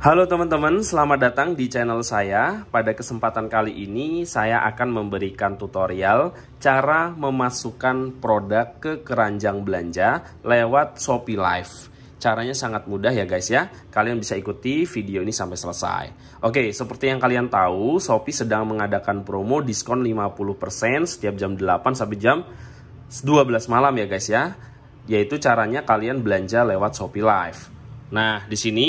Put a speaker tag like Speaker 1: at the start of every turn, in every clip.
Speaker 1: Halo teman-teman, selamat datang di channel saya. Pada kesempatan kali ini, saya akan memberikan tutorial cara memasukkan produk ke keranjang belanja lewat Shopee Live. Caranya sangat mudah ya guys ya. Kalian bisa ikuti video ini sampai selesai. Oke, seperti yang kalian tahu, Shopee sedang mengadakan promo diskon 50% setiap jam 8 sampai jam 12 malam ya guys ya. Yaitu caranya kalian belanja lewat Shopee Live. Nah, di sini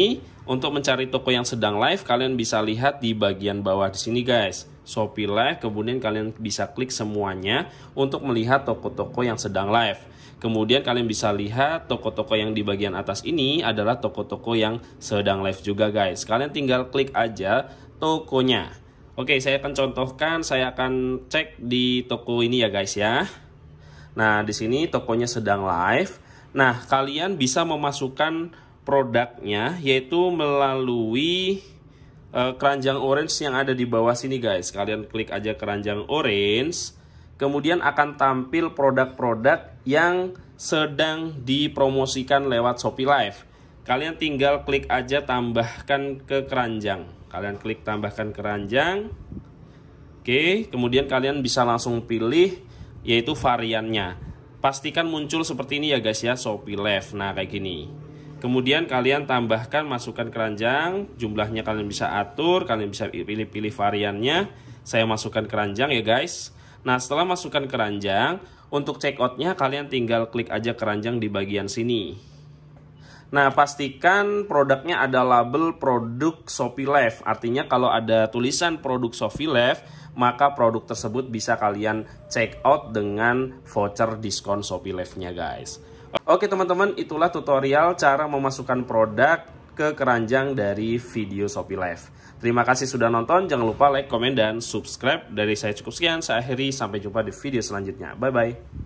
Speaker 1: untuk mencari toko yang sedang live, kalian bisa lihat di bagian bawah di sini guys. Shopee Live, kemudian kalian bisa klik semuanya untuk melihat toko-toko yang sedang live. Kemudian kalian bisa lihat toko-toko yang di bagian atas ini adalah toko-toko yang sedang live juga guys. Kalian tinggal klik aja tokonya. Oke, saya akan contohkan, saya akan cek di toko ini ya guys ya. Nah, di sini tokonya sedang live. Nah, kalian bisa memasukkan produknya yaitu melalui uh, keranjang orange yang ada di bawah sini guys. Kalian klik aja keranjang orange, kemudian akan tampil produk-produk yang sedang dipromosikan lewat Shopee Live. Kalian tinggal klik aja tambahkan ke keranjang. Kalian klik tambahkan keranjang. Oke, kemudian kalian bisa langsung pilih yaitu variannya. Pastikan muncul seperti ini ya guys ya, Shopee Live. Nah, kayak gini. Kemudian kalian tambahkan masukkan keranjang, jumlahnya kalian bisa atur, kalian bisa pilih-pilih variannya. Saya masukkan keranjang ya guys. Nah setelah masukkan keranjang, untuk checkoutnya kalian tinggal klik aja keranjang di bagian sini. Nah pastikan produknya ada label produk Shopee Live. Artinya kalau ada tulisan produk Shopee Live, maka produk tersebut bisa kalian check out dengan voucher diskon Shopee Live-nya guys. Oke teman-teman, itulah tutorial cara memasukkan produk ke keranjang dari video Shopee Live. Terima kasih sudah nonton, jangan lupa like, komen, dan subscribe. Dari saya cukup sekian, saya akhiri, sampai jumpa di video selanjutnya. Bye-bye.